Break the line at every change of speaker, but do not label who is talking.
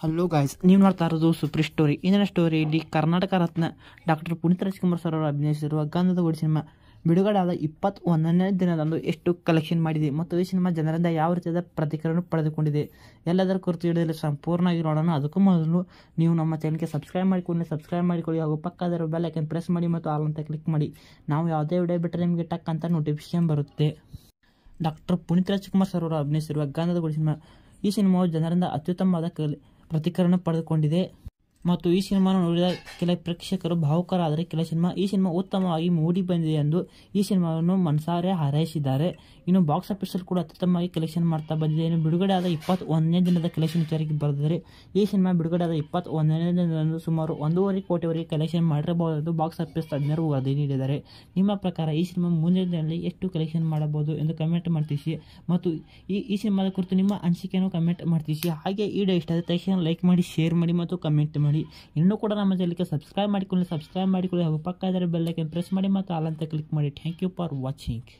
hello guys ನೀವು ನೋಡ್ತಾ ಇರೋದು ಸೂಪರ್ ಸ್ಟೋರಿ ಇಂದಿನ ಸ್ಟೋರಿಯಲ್ಲಿ ಕರ್ನಾಟಕ ರತ್ನ ಡಾಕ್ಟರ್ ಪುನೀತ್ ರಾಜ್ಕುಮಾರ್ ಸರ್ ಅವರು ಅಭಿನಯಿಸಿರುವ ಗಂಧದ ಗುಡಿ ಸಿನಿಮಾ ಬಿಡುಗಡೆಯಾದ ಇಪ್ಪತ್ತ್ ಒಂದನೇ ದಿನದಂದು ಎಷ್ಟು ಕಲೆಕ್ಷನ್ ಮಾಡಿದೆ ಮತ್ತು ಈ ಸಿನಿಮಾ ಜನರಿಂದ ಯಾವ ರೀತಿಯಾದ ಪ್ರತಿಕ್ರಿಯೆಯನ್ನು ಪಡೆದುಕೊಂಡಿದೆ ಎಲ್ಲದರ ಕುರಿತು ಹೇಳಿದರೆ ಸಂಪೂರ್ಣವಾಗಿ ನೋಡೋಣ ಅದಕ್ಕೂ ಮೊದಲು ನೀವು ನಮ್ಮ ಚಾನಲ್ಗೆ ಸಬ್ಸ್ಕ್ರೈಬ್ ಮಾಡಿಕೊಂಡು ಸಬ್ಸ್ಕ್ರೈಬ್ ಮಾಡಿಕೊಳ್ಳಿ ಹಾಗೂ ಪಕ್ಕದಲ್ಲಿರೋ ಬೆಲ್ ಐಕನ್ ಪ್ರೆಸ್ ಮಾಡಿ ಮತ್ತು ಆಲ್ ಅಂತ ಕ್ಲಿಕ್ ಮಾಡಿ ನಾವು ಯಾವುದೇ ವಿಡಿಯೋ ಬಿಟ್ಟರೆ ನಿಮಗೆ ಟಕ್ ಅಂತ ನೋಟಿಫಿಕೇಶನ್ ಬರುತ್ತೆ ಡಾಕ್ಟರ್ ಪುನೀತ್ ರಾಜ್ಕುಮಾರ್ ಸರ್ ಅವರು ಅಭಿನಯಿಸಿರುವ ಗಂಧದ ಗುಡಿ ಸಿನಿಮಾ ಈ ಸಿನಿಮಾವು ಜನರಿಂದ ಅತ್ಯುತ್ತಮವಾದ ಕಲೆ ಪ್ರತಿಕರಣ ಪಡೆದುಕೊಂಡಿದೆ ಮತ್ತು ಈ ಸಿನಿಮಾವನ್ನು ನೋಡಿದ ಕೆಲ ಪ್ರೇಕ್ಷಕರು ಭಾವುಕರಾದರೆ ಕೆಲ ಸಿನಿಮಾ ಈ ಸಿನಿಮಾ ಉತ್ತಮವಾಗಿ ಮೂಡಿ ಬಂದಿದೆ ಎಂದು ಈ ಸಿನಿಮಾವನ್ನು ಮನಸಾರೆ ಹಾರೈಸಿದ್ದಾರೆ ಇನ್ನು ಬಾಕ್ಸ್ ಆಫೀಸಲ್ಲಿ ಕೂಡ ಅತ್ಯುತ್ತಮವಾಗಿ ಕಲೆಕ್ಷನ್ ಮಾಡ್ತಾ ಬಂದಿದೆ ಇನ್ನು ಬಿಡುಗಡೆ ಆದ ಇಪ್ಪತ್ತೊಂದನೇ ದಿನದ ಕಲೆಕ್ಷನ್ ವಿಚಾರಕ್ಕೆ ಬರೆದರೆ ಈ ಸಿನಿಮಾ ಬಿಡುಗಡೆ ಆದ ಇಪ್ಪತ್ತೊಂದನೇ ದಿನದಂದು ಸುಮಾರು ಒಂದೂವರೆ ಕೋಟಿವರೆಗೆ ಕಲೆಕ್ಷನ್ ಮಾಡಿರಬಹುದು ಎಂದು ಬಾಕ್ಸ್ ಆಫೀಸ್ ತಜ್ಞರು ವರದಿ ನೀಡಿದ್ದಾರೆ ನಿಮ್ಮ ಪ್ರಕಾರ ಈ ಸಿನಿಮಾ ಮುಂದಿನ ದಿನದಲ್ಲಿ ಎಷ್ಟು ಕಲೆಕ್ಷನ್ ಮಾಡಬಹುದು ಎಂದು ಕಮೆಂಟ್ ಮಾಡ್ತೀಸಿ ಮತ್ತು ಈ ಈ ಸಿನಿಮಾದ ಕುರಿತು ನಿಮ್ಮ ಅನಿಸಿಕೆಯನ್ನು ಕಮೆಂಟ್ ಮಾಡ್ತೀಸಿ ಹಾಗೆ ಈ ಡೇ ಇಷ್ಟ ತಕ್ಷಣ ಲೈಕ್ ಮಾಡಿ ಶೇರ್ ಮಾಡಿ ಮತ್ತು ಕಮೆಂಟ್ ಮಾಡಿ ಮಾಡಿ ಇನ್ನೂ ಕೂಡ ನಮ್ಮ ಚಾನಲ್ಗೆ ಸಬ್ಸ್ಕ್ರೈಬ್ ಮಾಡಿಕೊಳ್ಳಿ ಸಬ್ಸ್ಕ್ರೈಬ್ ಮಾಡಿಕೊಳ್ಳಿ ಹಾಗೂ ಪಕ್ಕ ಇದರ ಬೆಲ್ಲೈಕನ್ ಪ್ರೆಸ್ ಮಾಡಿ ಮತ್ತು ಆಲ್ ಅಂತ ಕ್ಲಿಕ್ ಮಾಡಿ ಥ್ಯಾಂಕ್ ಯು ಫಾರ್ ವಾಚಿಂಗ್